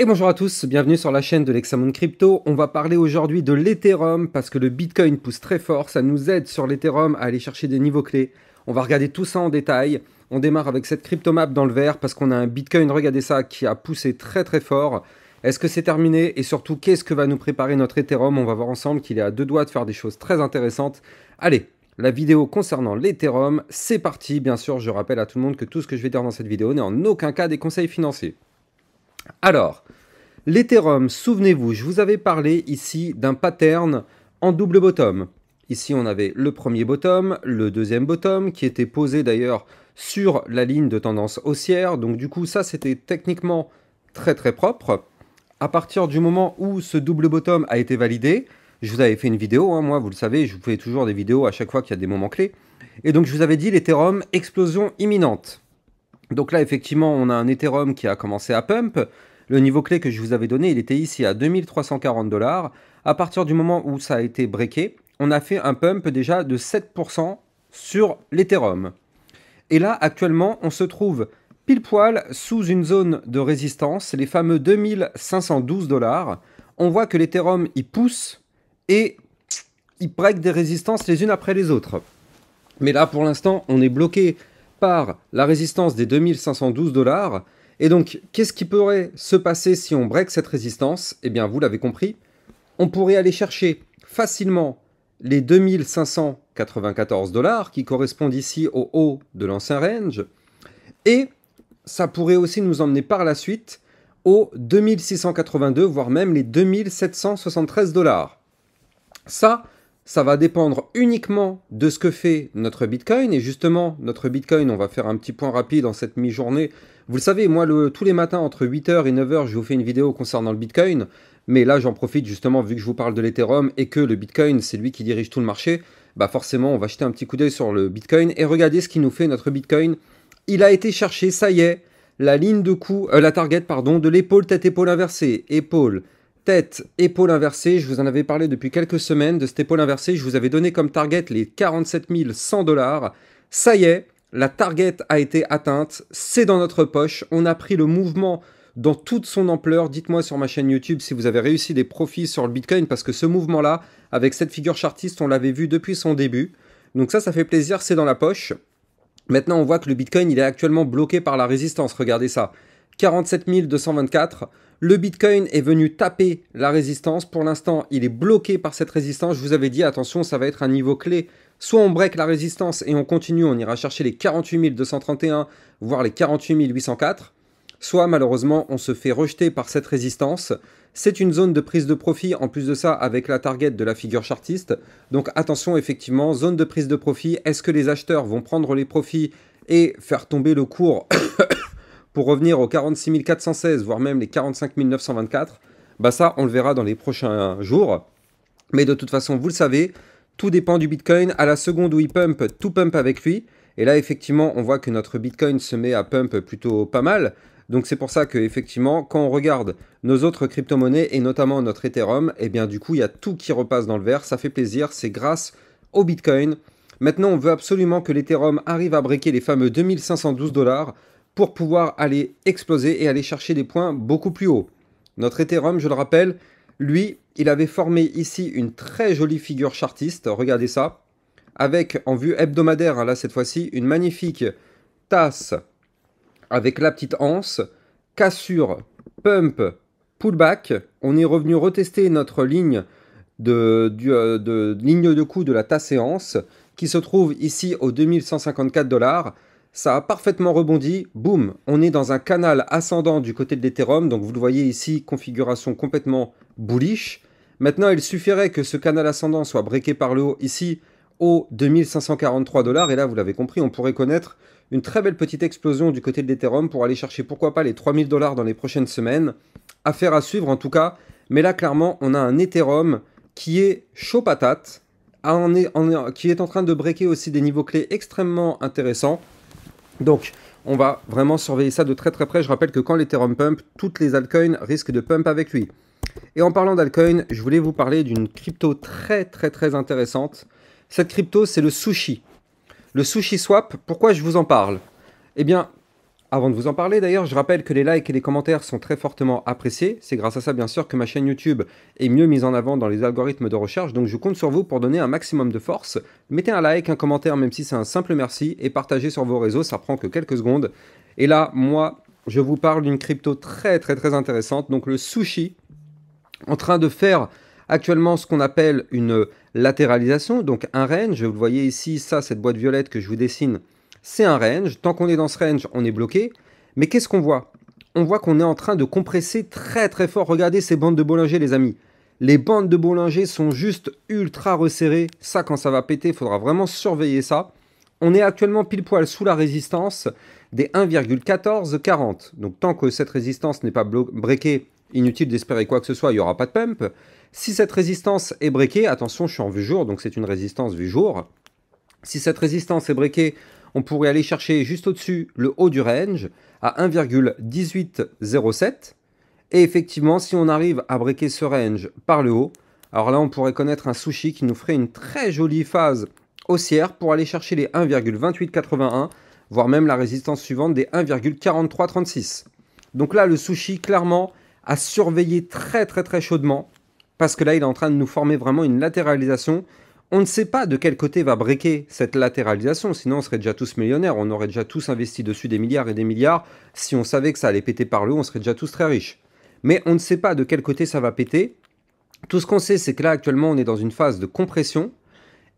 Et bonjour à tous, bienvenue sur la chaîne de l'Examon Crypto. On va parler aujourd'hui de l'Ethereum parce que le Bitcoin pousse très fort, ça nous aide sur l'Ethereum à aller chercher des niveaux clés. On va regarder tout ça en détail. On démarre avec cette crypto map dans le vert parce qu'on a un Bitcoin, regardez ça, qui a poussé très très fort. Est-ce que c'est terminé Et surtout, qu'est-ce que va nous préparer notre Ethereum On va voir ensemble qu'il est à deux doigts de faire des choses très intéressantes. Allez, la vidéo concernant l'Ethereum, c'est parti. Bien sûr, je rappelle à tout le monde que tout ce que je vais dire dans cette vidéo n'est en aucun cas des conseils financiers. Alors, L'Ethereum, souvenez-vous, je vous avais parlé ici d'un pattern en double bottom. Ici, on avait le premier bottom, le deuxième bottom, qui était posé d'ailleurs sur la ligne de tendance haussière. Donc du coup, ça, c'était techniquement très très propre. À partir du moment où ce double bottom a été validé, je vous avais fait une vidéo, hein, moi, vous le savez, je vous fais toujours des vidéos à chaque fois qu'il y a des moments clés. Et donc, je vous avais dit l'Ethereum, explosion imminente. Donc là, effectivement, on a un Ethereum qui a commencé à pump, le niveau clé que je vous avais donné, il était ici à 2340 dollars. À partir du moment où ça a été breaké, on a fait un pump déjà de 7% sur l'Ethereum. Et là, actuellement, on se trouve pile poil sous une zone de résistance, les fameux 2512 dollars. On voit que l'Ethereum, il pousse et il break des résistances les unes après les autres. Mais là, pour l'instant, on est bloqué par la résistance des 2512 dollars. Et donc, qu'est-ce qui pourrait se passer si on break cette résistance Eh bien, vous l'avez compris, on pourrait aller chercher facilement les 2594 dollars qui correspondent ici au haut de l'ancien range. Et ça pourrait aussi nous emmener par la suite aux 2682, voire même les 2773 dollars. Ça, ça va dépendre uniquement de ce que fait notre Bitcoin. Et justement, notre Bitcoin, on va faire un petit point rapide en cette mi-journée vous le savez, moi, le, tous les matins, entre 8h et 9h, je vous fais une vidéo concernant le Bitcoin. Mais là, j'en profite justement, vu que je vous parle de l'Ethereum et que le Bitcoin, c'est lui qui dirige tout le marché. Bah forcément, on va jeter un petit coup d'œil sur le Bitcoin et regardez ce qu'il nous fait, notre Bitcoin. Il a été cherché, ça y est, la ligne de coup, euh, la target, pardon, de l'épaule, tête, épaule inversée. Épaule, tête, épaule inversée. Je vous en avais parlé depuis quelques semaines de cette épaule inversée. Je vous avais donné comme target les 47 100 dollars. Ça y est, la target a été atteinte, c'est dans notre poche, on a pris le mouvement dans toute son ampleur. Dites-moi sur ma chaîne YouTube si vous avez réussi des profits sur le Bitcoin, parce que ce mouvement-là, avec cette figure chartiste, on l'avait vu depuis son début. Donc ça, ça fait plaisir, c'est dans la poche. Maintenant, on voit que le Bitcoin, il est actuellement bloqué par la résistance, regardez ça. 47 224. Le Bitcoin est venu taper la résistance. Pour l'instant, il est bloqué par cette résistance. Je vous avais dit, attention, ça va être un niveau clé. Soit on break la résistance et on continue, on ira chercher les 48 231, voire les 48 804. Soit malheureusement, on se fait rejeter par cette résistance. C'est une zone de prise de profit, en plus de ça, avec la target de la figure chartiste. Donc attention, effectivement, zone de prise de profit. Est-ce que les acheteurs vont prendre les profits et faire tomber le cours pour revenir aux 46 416, voire même les 45 924, bah ça, on le verra dans les prochains jours. Mais de toute façon, vous le savez, tout dépend du Bitcoin. À la seconde où il pump, tout pump avec lui. Et là, effectivement, on voit que notre Bitcoin se met à pump plutôt pas mal. Donc c'est pour ça que effectivement, quand on regarde nos autres crypto-monnaies et notamment notre Ethereum, et eh bien du coup, il y a tout qui repasse dans le vert. Ça fait plaisir. C'est grâce au Bitcoin. Maintenant, on veut absolument que l'Ethereum arrive à breaker les fameux 2512 dollars pour pouvoir aller exploser et aller chercher des points beaucoup plus haut. Notre Ethereum, je le rappelle, lui, il avait formé ici une très jolie figure chartiste, regardez ça, avec en vue hebdomadaire, hein, là cette fois-ci, une magnifique tasse avec la petite anse, cassure, pump, pullback. On est revenu retester notre ligne de, euh, de ligne de coût de la tasse anse, qui se trouve ici aux 2154 dollars ça a parfaitement rebondi, boum, on est dans un canal ascendant du côté de l'Ethereum, donc vous le voyez ici, configuration complètement bullish. Maintenant, il suffirait que ce canal ascendant soit breaké par le haut ici au 2543 dollars, et là vous l'avez compris, on pourrait connaître une très belle petite explosion du côté de l'Ethereum pour aller chercher pourquoi pas les 3000 dollars dans les prochaines semaines. Affaire à suivre en tout cas, mais là clairement on a un Ethereum qui est chaud patate, qui est en train de breaker aussi des niveaux clés extrêmement intéressants. Donc, on va vraiment surveiller ça de très très près. Je rappelle que quand l'Ethereum pump, toutes les altcoins risquent de pump avec lui. Et en parlant d'altcoins je voulais vous parler d'une crypto très très très intéressante. Cette crypto, c'est le sushi. Le sushi swap, pourquoi je vous en parle Eh bien, avant de vous en parler d'ailleurs, je rappelle que les likes et les commentaires sont très fortement appréciés. C'est grâce à ça bien sûr que ma chaîne YouTube est mieux mise en avant dans les algorithmes de recherche, donc je compte sur vous pour donner un maximum de force. Mettez un like, un commentaire même si c'est un simple merci, et partagez sur vos réseaux, ça prend que quelques secondes. Et là, moi, je vous parle d'une crypto très très très intéressante, donc le sushi, en train de faire actuellement ce qu'on appelle une latéralisation, donc un range. Vous le voyez ici, ça, cette boîte violette que je vous dessine, c'est un range. Tant qu'on est dans ce range, on est bloqué. Mais qu'est-ce qu'on voit On voit qu'on est en train de compresser très très fort. Regardez ces bandes de Bollinger, les amis. Les bandes de Bollinger sont juste ultra resserrées. Ça, quand ça va péter, il faudra vraiment surveiller ça. On est actuellement pile poil sous la résistance des 1,1440. Donc tant que cette résistance n'est pas breakée, inutile d'espérer quoi que ce soit, il n'y aura pas de pump. Si cette résistance est breakée, attention, je suis en vue jour, donc c'est une résistance vue jour. Si cette résistance est breakée, on pourrait aller chercher juste au-dessus le haut du range à 1,1807. Et effectivement, si on arrive à breaker ce range par le haut, alors là, on pourrait connaître un sushi qui nous ferait une très jolie phase haussière pour aller chercher les 1,2881, voire même la résistance suivante des 1,4336. Donc là, le sushi, clairement, à surveiller très très très chaudement, parce que là, il est en train de nous former vraiment une latéralisation on ne sait pas de quel côté va bréquer cette latéralisation, sinon on serait déjà tous millionnaires, on aurait déjà tous investi dessus des milliards et des milliards. Si on savait que ça allait péter par le haut, on serait déjà tous très riches. Mais on ne sait pas de quel côté ça va péter. Tout ce qu'on sait, c'est que là actuellement, on est dans une phase de compression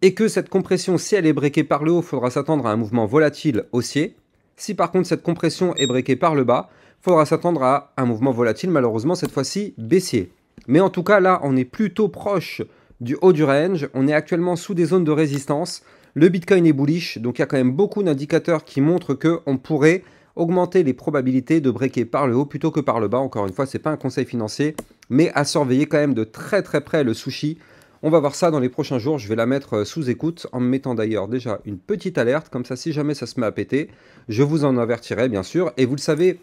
et que cette compression, si elle est briquée par le haut, faudra s'attendre à un mouvement volatile haussier. Si par contre cette compression est briquée par le bas, faudra s'attendre à un mouvement volatile, malheureusement cette fois-ci baissier. Mais en tout cas, là, on est plutôt proche du haut du range. On est actuellement sous des zones de résistance. Le Bitcoin est bullish, donc il y a quand même beaucoup d'indicateurs qui montrent qu'on pourrait augmenter les probabilités de breaker par le haut plutôt que par le bas. Encore une fois, ce n'est pas un conseil financier, mais à surveiller quand même de très très près le sushi. On va voir ça dans les prochains jours, je vais la mettre euh, sous écoute en mettant d'ailleurs déjà une petite alerte, comme ça si jamais ça se met à péter, je vous en avertirai bien sûr, et vous le savez,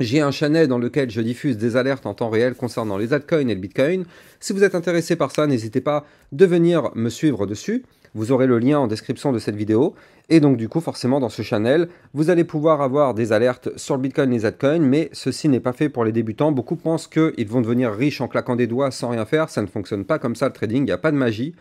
j'ai un channel dans lequel je diffuse des alertes en temps réel concernant les altcoins et le bitcoin. Si vous êtes intéressé par ça, n'hésitez pas de venir me suivre dessus. Vous aurez le lien en description de cette vidéo. Et donc du coup, forcément, dans ce channel, vous allez pouvoir avoir des alertes sur le Bitcoin et les altcoins, mais ceci n'est pas fait pour les débutants. Beaucoup pensent qu'ils vont devenir riches en claquant des doigts sans rien faire. Ça ne fonctionne pas comme ça, le trading, il n'y a pas de magie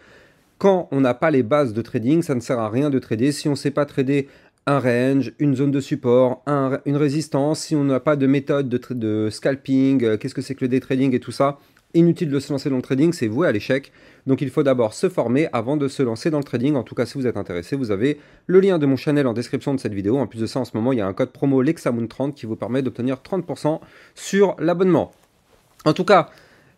quand on n'a pas les bases de trading, ça ne sert à rien de trader. Si on ne sait pas trader un range, une zone de support, une résistance. Si on n'a pas de méthode de, scalping, euh, qu'est-ce que c'est que le day trading et tout ça, inutile de se lancer dans le trading, c'est voué à l'échec. Donc il faut d'abord se former avant de se lancer dans le trading. En tout cas, si vous êtes intéressé, vous avez le lien de mon channel en description de cette vidéo. En plus de ça, en ce moment, il y a un code promo Lexamoon30 qui vous permet d'obtenir 30% sur l'abonnement. En tout cas,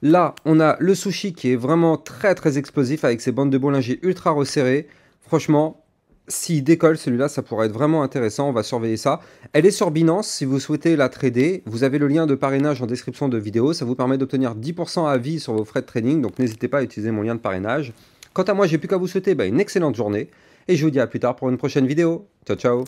là, on a le sushi qui est vraiment très très explosif avec ses bandes de Bollinger ultra resserrées. Franchement, s'il décolle celui-là, ça pourrait être vraiment intéressant, on va surveiller ça. Elle est sur Binance, si vous souhaitez la trader, vous avez le lien de parrainage en description de vidéo, ça vous permet d'obtenir 10% à vie sur vos frais de trading, donc n'hésitez pas à utiliser mon lien de parrainage. Quant à moi, j'ai plus qu'à vous souhaiter bah, une excellente journée, et je vous dis à plus tard pour une prochaine vidéo. Ciao ciao